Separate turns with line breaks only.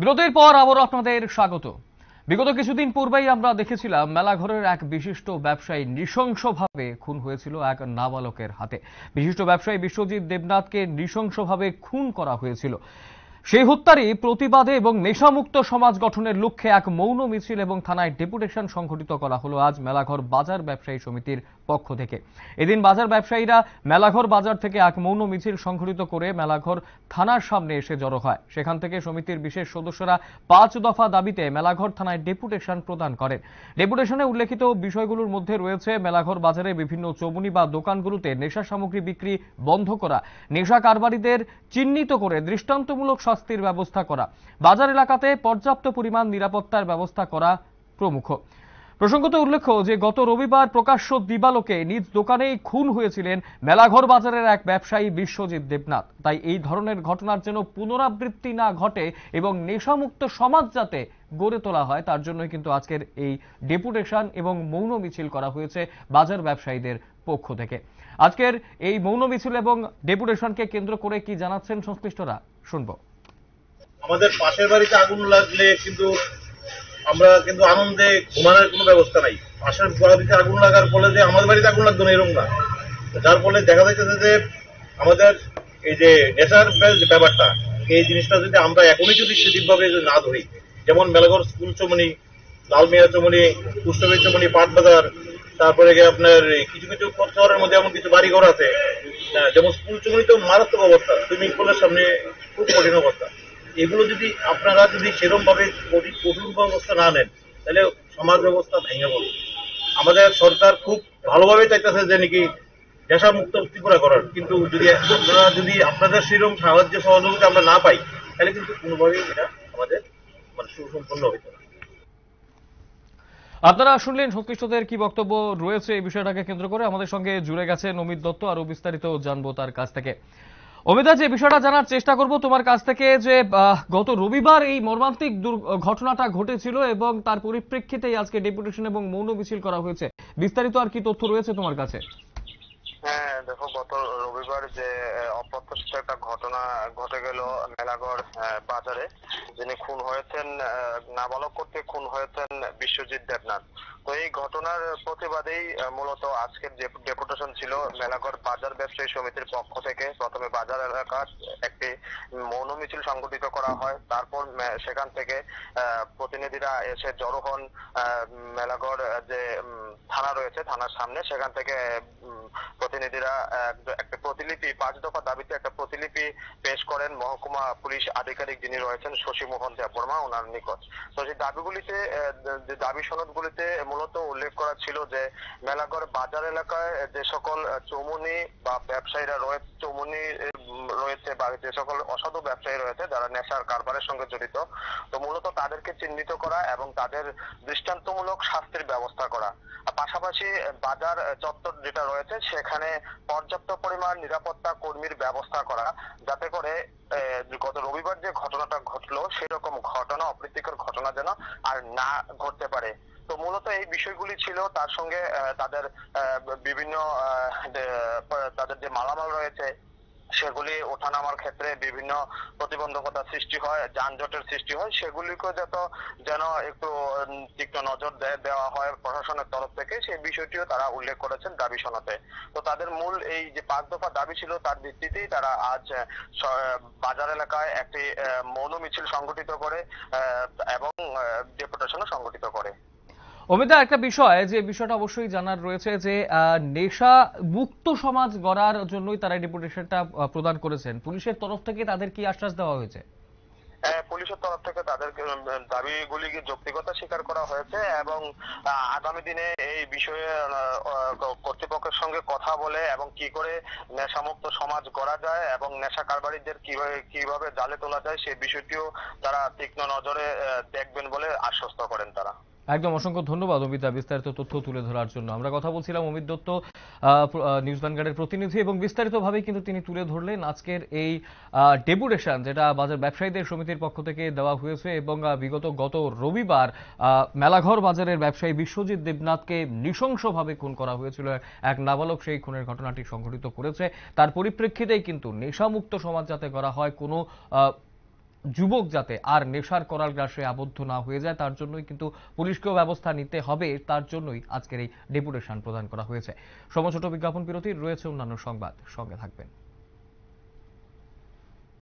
বিরতির পর আবার আপনাদের স্বাগত বিগত কিছুদিন পূর্বেই আমরা দেখেছিলাম মেলাঘরের এক বিশিষ্ট ব্যবসায়ী নৃশংসভাবে খুন হয়েছিল এক নাবালকের হাতে বিশিষ্ট ব্যবসায়ী বিশ্বজিৎ দেবনাথকে নৃশংসভাবে খুন করা হয়েছিল সেই হত্যারই প্রতিবাদে এবং নেশামুক্ত সমাজ গঠনের লক্ষ্যে এক মৌন মিছিল এবং থানায় ডেপুটেশন সংঘটিত করা হলো আজ মেলাঘর বাজার ব্যবসায়ী সমিতির পক্ষ থেকে এদিন বাজার ব্যবসায়ীরা মেলাঘর বাজার থেকে এক মৌন মিছিল সংঘটিত করে মেলাঘর থানার সামনে এসে জড়ো হয় সেখান থেকে সমিতির বিশেষ সদস্যরা পাঁচ দফা দাবিতে মেলাঘর থানায় ডেপুটেশন প্রদান করেন ডেপুটেশনে উল্লেখিত বিষয়গুলোর মধ্যে রয়েছে মেলাঘর বাজারে বিভিন্ন চৌবনি বা দোকানগুলোতে নেশা সামগ্রী বিক্রি বন্ধ করা নেশা কারবারিদের চিহ্নিত করে দৃষ্টান্তমূলক শাস্তির ব্যবস্থা করা বাজার এলাকাতে পর্যাপ্ত পরিমাণ নিরাপত্তার ব্যবস্থা করা প্রমুখ প্রসঙ্গত উল্লেখ্য যে গত রবিবার প্রকাশ্য দিবালোকে নিজ দোকানেই খুন হয়েছিলেন মেলাঘর বাজারের এক ব্যবসায়ী বিশ্বজিৎ দেবনাথ তাই এই ধরনের ঘটনার যেন পুনরাবৃত্তি না ঘটে এবং নেশামুক্ত সমাজ যাতে গড়ে তোলা হয় তার জন্যই কিন্তু আজকের এই ডেপুটেশন এবং মৌন মিছিল করা হয়েছে বাজার ব্যবসায়ীদের পক্ষ থেকে আজকের এই মৌন মিছিল এবং ডেপুটেশনকে কেন্দ্র করে কি জানাচ্ছেন সংশ্লিষ্টরা শুনবো
আমাদের পাশের বাড়িতে আগুন লাগলে কিন্তু আমরা কিন্তু আনন্দে ঘুমানোর কোনো ব্যবস্থা নাই পাশের বাড়িতে আগুন লাগার ফলে যে আমাদের বাড়িতে আগুন লাগতো না এরকম না যার ফলে দেখা যাচ্ছে যে আমাদের এই যে নেচার ব্যাপারটা এই জিনিসটা যদি আমরা এখনই যদি সেদিকভাবে না ধরি যেমন মেলাগড় স্কুল চমনি লালমিয়া চমনি কুষ্টবী চমনি পাটবাজার তারপরে গিয়ে আপনার কিছু কিছু শহরের মধ্যে এমন কিছু বাড়িঘর আছে যেমন স্কুল চমনি তো মারাত্মক অবস্থা সুইমিং পুলের সামনে খুব কঠিন অবস্থা এগুলো যদি আপনারা যদি ভাবে কঠোর ব্যবস্থা না নেন তাহলে সমাজ ব্যবস্থা ভেঙে পড়বে আমাদের সরকার খুব ভালোভাবে চাইতেছে যে নাকি মুক্ত ত্রিপুরা করার কিন্তু যদি আপনারা যদি আপনাদের সেরকম সাহায্য সহযোগিতা আমরা না পাই তাহলে কিন্তু কোনোভাবেই এটা আমাদের মানে সুসম্পন্ন হইতে না
আপনারা শুনলেন সংশ্লিষ্টদের কি বক্তব্য রয়েছে এই বিষয়টাকে কেন্দ্র করে আমাদের সঙ্গে জুড়ে গেছেন অমিত দত্ত আরো বিস্তারিত জানবো তার কাছ থেকে অমিতা যে বিষয়টা জানার চেষ্টা করব তোমার কাছ থেকে যে গত রবিবার এই মর্মান্তিক ঘটনাটা ঘটেছিল এবং তার পরিপ্রেক্ষিতে আজকে ডেপুটেশন এবং মৌন মিছিল করা হয়েছে বিস্তারিত আর কি তথ্য রয়েছে তোমার কাছে
হ্যাঁ দেখো গত রবিবার যে অপ্রত্যাশিত একটা ঘটনা ঘটে গেল মেলাগড় বাজারে যিনি খুন হয়েছেন নাবালক কর্তৃক খুন হয়েছেন বিশ্বজিৎ দেবনাথ তো এই ঘটনার প্রতিবাদেই মূলত আজকের যে ডেপুটেশন ছিল মেলাঘর বাজার ব্যবসায়ী সমিতির পক্ষ থেকে প্রথমে বাজার এলাকার একটি মৌন মিছিল সংগঠিত করা হয় তারপর সেখান থেকে প্রতিনিধিরা এসে জড়ো হন মেলাঘর যে থানা রয়েছে থানার সামনে সেখান থেকে প্রতিনিধিরা একটা প্রতিলিপি পাঁচ দফা দাবিতে একটা প্রতিলিপি পেশ করেন মহকুমা পুলিশ আধিকারিক যিনি রয়েছেন শশী মোহন দেববর্মা ওনার নিকট তো সেই দাবিগুলিতে যে দাবি সনদগুলিতে মূলত উল্লেখ করা ছিল যে মেলাঘর বাজার এলাকায় যে সকল চৌমুনি বা ব্যবসায়ীরা রয়েছে চৌমুনি রয়েছে বা যে সকল অসাধু ব্যবসায়ী রয়েছে যারা নেশার কারবারের সঙ্গে জড়িত তো মূলত তাদেরকে চিহ্নিত করা এবং তাদের দৃষ্টান্তমূলক শাস্তির ব্যবস্থা করা পাশাপাশি বাজার চত্বর যেটা রয়েছে সেখানে পর্যাপ্ত পরিমাণ নিরাপত্তা কর্মীর ব্যবস্থা করা যাতে করে গত রবিবার যে ঘটনাটা ঘটলো সেরকম ঘটনা অপ্রীতিকর ঘটনা যেন আর না ঘটতে পারে তো মূলত এই বিষয়গুলি ছিল তার সঙ্গে তাদের বিভিন্ন তাদের যে মালামাল রয়েছে সেগুলি ওঠানামার ক্ষেত্রে বিভিন্ন প্রতিবন্ধকতা সৃষ্টি হয় যানজটের সৃষ্টি হয় সেগুলিকে যত যেন একটু তিক্ত নজর দেওয়া হয় প্রশাসনের তরফ থেকে সেই বিষয়টিও তারা উল্লেখ করেছেন দাবি শোনাতে তো তাদের মূল এই যে পাঁচ দফা দাবি ছিল তার ভিত্তিতেই তারা আজ বাজার এলাকায় একটি মৌন মিছিল সংগঠিত করে এবং ডেপুটেশনও
সংগঠিত করে অমিতা একটা বিষয় যে বিষয়টা অবশ্যই জানার রয়েছে যে নেশা মুক্ত সমাজ গড়ার জন্যই তারা ডিপুটেশনটা প্রদান করেছেন পুলিশের তরফ থেকে তাদের কি আশ্বাস দেওয়া হয়েছে
হ্যাঁ, পুলিশের তরফ থেকে তাদের দাবিগুলিকে যৌক্তিকতা স্বীকার করা হয়েছে এবং আগামী দিনে এই বিষয়ে কর্তৃপক্ষের সঙ্গে কথা বলে এবং কি করে নেশামুক্ত সমাজ গড়া যায় এবং নেশা কারবারিদের কিভাবে কিভাবে জালে তোলা যায় সেই বিষয়টিও তারা তীক্ষ্ণ নজরে দেখবেন বলে আশ্বস্ত
করেন তারা একদম অসংখ্য ধন্যবাদ অমিতা বিস্তারিত তথ্য তুলে ধরার জন্য আমরা কথা বলছিলাম অমিত দত্ত নিউজ ভ্যানগার্ডের প্রতিনিধি এবং বিস্তারিতভাবে কিন্তু তিনি তুলে ধরলেন আজকের এই ডেপুটেশন যেটা বাজার ব্যবসায়ীদের সমিতির পক্ষ থেকে দেওয়া হয়েছে এবং বিগত গত রবিবার মেলাঘর বাজারের ব্যবসায়ী বিশ্বজিৎ দেবনাথকে নৃশংসভাবে খুন করা হয়েছিল এক নাবালক সেই খুনের ঘটনাটি সংঘটিত করেছে তার পরিপ্রেক্ষিতেই কিন্তু নেশামুক্ত সমাজ যাতে করা হয় কোনো যুবক যাতে আর নেশার করাল গ্রাসে আবদ্ধ না হয়ে যায় তার জন্যই কিন্তু পুলিশকেও ব্যবস্থা নিতে হবে তার জন্যই আজকের এই ডেপুটেশন প্রদান করা হয়েছে সময় ছোট বিজ্ঞাপন বিরতি রয়েছে অন্যান্য সংবাদ সঙ্গে থাকবেন